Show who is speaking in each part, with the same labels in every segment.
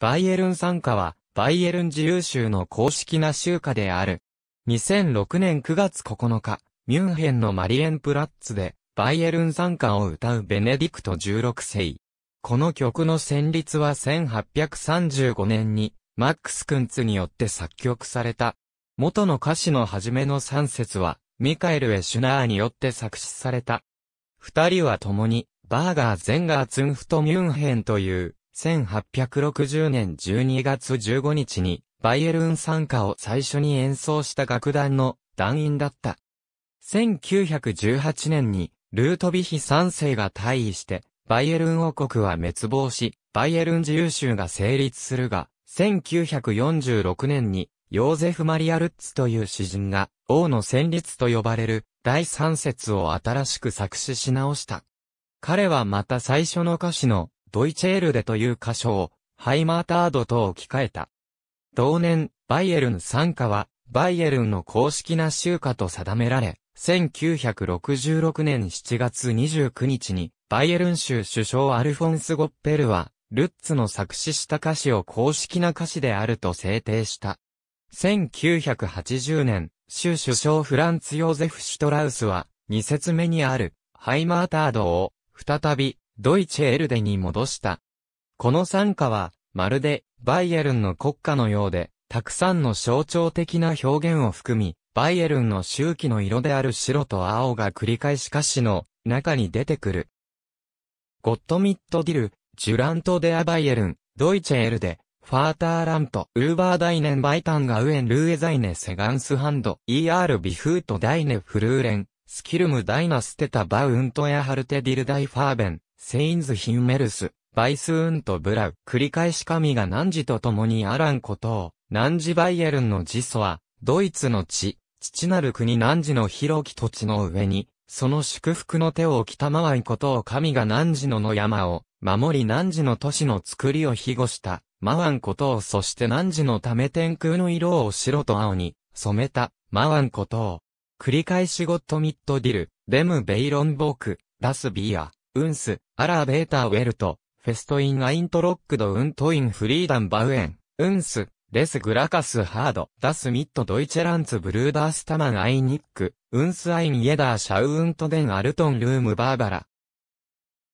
Speaker 1: バイエルン参加は、バイエルン自由州の公式な州歌である。2006年9月9日、ミュンヘンのマリエンプラッツで、バイエルン参加を歌うベネディクト16世。この曲の旋律は1835年に、マックス・クンツによって作曲された。元の歌詞の初めの3節は、ミカエル・エシュナーによって作詞された。二人は共に、バーガー・ゼンガー・ツンフト・ミュンヘンという、1860年12月15日に、バイエルン参加を最初に演奏した楽団の団員だった。1918年に、ルートビヒ三世が退位して、バイエルン王国は滅亡し、バイエルン自由州が成立するが、1946年に、ヨーゼフ・マリア・ルッツという詩人が、王の旋律と呼ばれる、第三節を新しく作詞し直した。彼はまた最初の歌詞の、ドイチェールデという歌唱を、ハイマータードと置き換えた。同年、バイエルン参加は、バイエルンの公式な集歌と定められ、1966年7月29日に、バイエルン州首相アルフォンス・ゴッペルは、ルッツの作詞した歌詞を公式な歌詞であると制定した。1980年、州首相フランツ・ヨーゼフ・シュトラウスは、2節目にある、ハイマータードを、再び、ドイチェ・エルデに戻した。この参加は、まるで、バイエルンの国家のようで、たくさんの象徴的な表現を含み、バイエルンの周期の色である白と青が繰り返し歌詞の中に出てくる。ゴットミット・ディル、ジュラント・デア・バイエルン、ドイチェ・エルデ、ファーターラント、ウーバーダイネン・バイタンガウエン・ルーエザイネ・セガンスハンド、ER・ ビフート・ダイネ・フルーレン、スキルム・ダイナ・ステタ・バウント・エア・ハルテ・ディル・ダイ・ファーベン、セインズ・ヒンメルス、バイスーンとブラウ。繰り返し神が汝と共にあらんことを、汝バイエルンの辞祖は、ドイツの地、父なる国汝の広き土地の上に、その祝福の手を置きたまわいことを神が汝のの山を、守り汝の都市の作りを庇護した、まわんことをそして汝のため天空の色を白と青に、染めた、まわんことを。繰り返しゴットミットディル、デムベイロンボーク、ラスビア。ウンス、アラーベーターウェルト、フェストインアイントロックドウントインフリーダンバウエン、ウンス、レスグラカスハード、ダスミットドイチェランツブルーダースタマンアイニック、ウンスアインイエダーシャウウントデンアルトンルームバーバラ。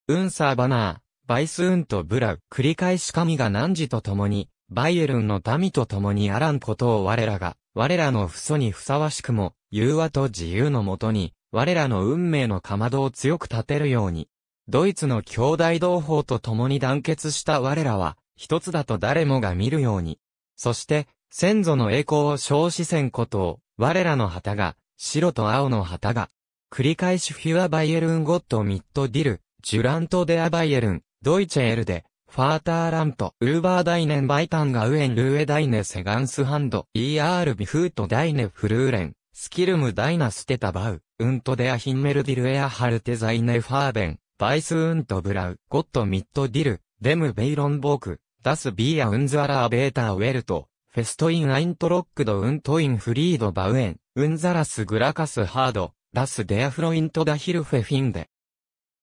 Speaker 1: ウンサーバナー、バイスウンとブラウ、繰り返し神が汝と共に、バイエルンの民と共にあらんことを我らが、我らの父祖にふさわしくも、融和と自由のもとに、我らの運命のかまどを強く立てるように。ドイツの兄弟同胞と共に団結した我らは、一つだと誰もが見るように。そして、先祖の栄光を称しせんことを、我らの旗が、白と青の旗が、繰り返しフィアバイエルンゴットミッドディル、ジュラントデアバイエルン、ドイチェエルデ、ファーターラント、ウーバーダイネンバイタンガウエンルーエダイネセガンスハンド、イーアールビフートダイネフルーレン、スキルムダイナステタバウ、ウントデアヒンメルディルエアハルテザイネファーベン、バイスウントブラウ、ゴットミットディル、デムベイロンボーク、ダスビーアウンズアラーベータウェルト、フェストインアイントロックドウントインフリードバウエン、ウンザラスグラカスハード、ダスデアフロイントダヒルフェフィンデ。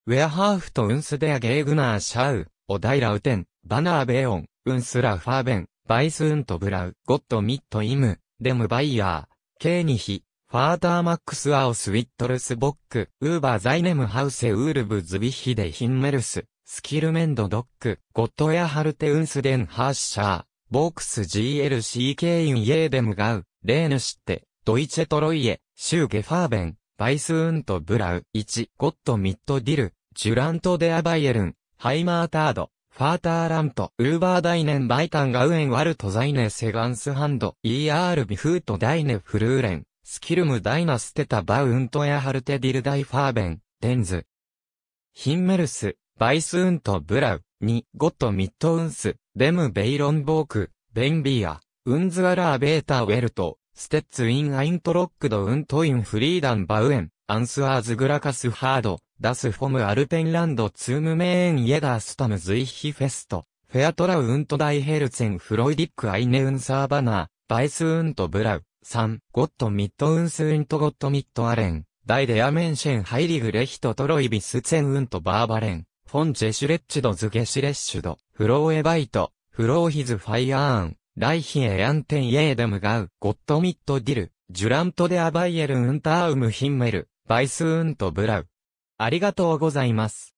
Speaker 1: ウェアハーフとウンスデアゲーグナーシャウ、オダイラウテン、バナーベオン、ウンスラファーベン、バイスウントブラウ、ゴットミットイム、デムバイヤー、ケーニヒ、ファーターマックスアオスウィットルスボック、ウーバーザイネムハウセウールブズビヒデヒンメルス、スキルメンドドック、ゴットヤハルテウンスデンハッシャー、ボークス GLCK インイエーデムガウ、レーヌシテ、ドイチェトロイエ、シューゲファーベン、バイスウントブラウ、1、ゴットミッドディル、ジュラントデアバイエルン、ハイマータード、ファーターラント、ウーバーダイネンバイタンガウエンワルトザイネセガンスハンド、ER ビフートダイネフルーレン、スキルムダイナステタバウントエアハルテディルダイファーベン、デンズ。ヒンメルス、バイスウントブラウ、ニ、ゴットミットウンス、デムベイロンボーク、ベンビーア、ウンズアラーベータウェルト、ステッツインアイントロックドウントインフリーダンバウエン、アンスアーズグラカスハード、ダスフォムアルペンランドツームメーンイエダースタムズイヒフェスト、フェアトラウントダイヘルツェンフロイディックアイネウンサーバナー、バイスウントブラウ、3、ゴットミットウンスウントゴットミットアレン、ダイデアメンシェンハイリグレヒトトロイビスツェンウントバーバレン、フォンジェシュレッチドズゲシュレッシュド、フローエバイト、フローヒズファイアーン、ライヒエアンテンイエーデムガウ、ゴットミットディル、ジュラントデアバイエルウンターウムヒンメル、バイスウントブラウ。ありがとうございます。